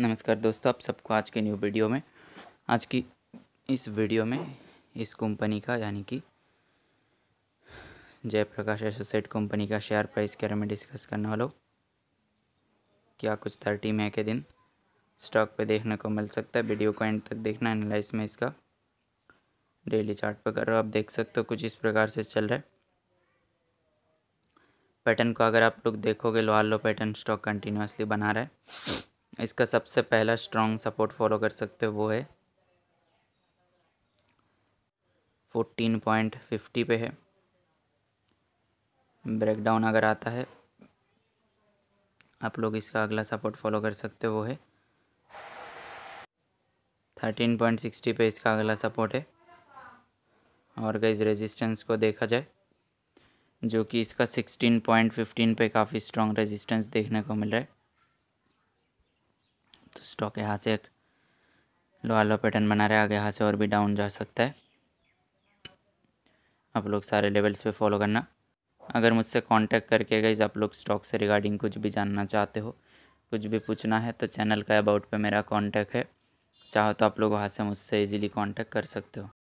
नमस्कार दोस्तों आप सबको आज के न्यू वीडियो में आज की इस वीडियो में इस कंपनी का यानी कि जयप्रकाश एसोसिएट कंपनी का शेयर प्राइस के बारे में डिस्कस करने वाला हूँ क्या कुछ थर्टी मई के दिन स्टॉक पे देखने को मिल सकता है वीडियो को एंड तक देखना एनालाइज में इसका डेली चार्ट पर कर रहा हूँ आप देख सकते हो कुछ इस प्रकार से चल रहा है पैटर्न को अगर आप लोग देखोगे low low pattern stock continuously बना रहा है इसका सबसे पहला स्ट्रॉन्ग सपोर्ट फॉलो कर सकते हो वो है फोर्टीन पॉइंट फिफ्टी पे है ब्रेकडाउन अगर आता है आप लोग इसका अगला सपोर्ट फॉलो कर सकते हो वो है थर्टीन पॉइंट सिक्सटी पे इसका अगला सपोर्ट है और इस रेजिस्टेंस को देखा जाए जो कि इसका सिक्सटीन पॉइंट फिफ्टीन पे काफ़ी स्ट्रॉन्ग रेजिस्टेंस देखने को मिल रहा है तो स्टॉक यहाँ से एक लोअर लो पैटर्न बना रहा है आगे यहाँ से और भी डाउन जा सकता है आप लोग सारे लेवल्स पे फॉलो करना अगर मुझसे कांटेक्ट करके गई आप लोग स्टॉक से रिगार्डिंग कुछ भी जानना चाहते हो कुछ भी पूछना है तो चैनल का अबाउट पे मेरा कांटेक्ट है चाहो तो आप लोग वहाँ से मुझसे इजीली कांटेक्ट कर सकते हो